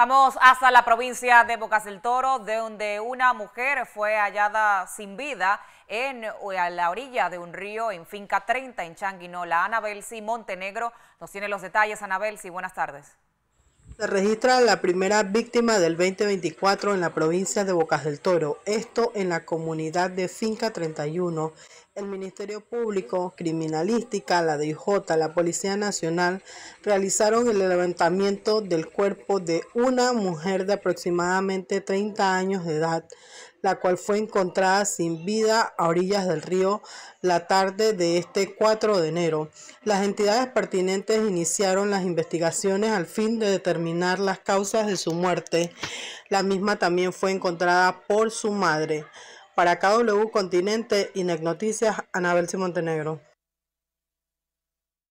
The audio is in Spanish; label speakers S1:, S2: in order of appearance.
S1: Vamos hasta la provincia de Bocas del Toro, donde una mujer fue hallada sin vida en eh, a la orilla de un río en Finca 30 en Changuinola. Anabel si Montenegro nos tiene los detalles. Anabel Belsi, buenas tardes.
S2: Se registra la primera víctima del 2024 en la provincia de Bocas del Toro, esto en la comunidad de Finca 31. El Ministerio Público, Criminalística, la DIJ, la Policía Nacional realizaron el levantamiento del cuerpo de una mujer de aproximadamente 30 años de edad, la cual fue encontrada sin vida a orillas del río la tarde de este 4 de enero. Las entidades pertinentes iniciaron las investigaciones al fin de determinar las causas de su muerte. La misma también fue encontrada por su madre. Para KW Continente, inecnoticias Noticias, Anabel Montenegro.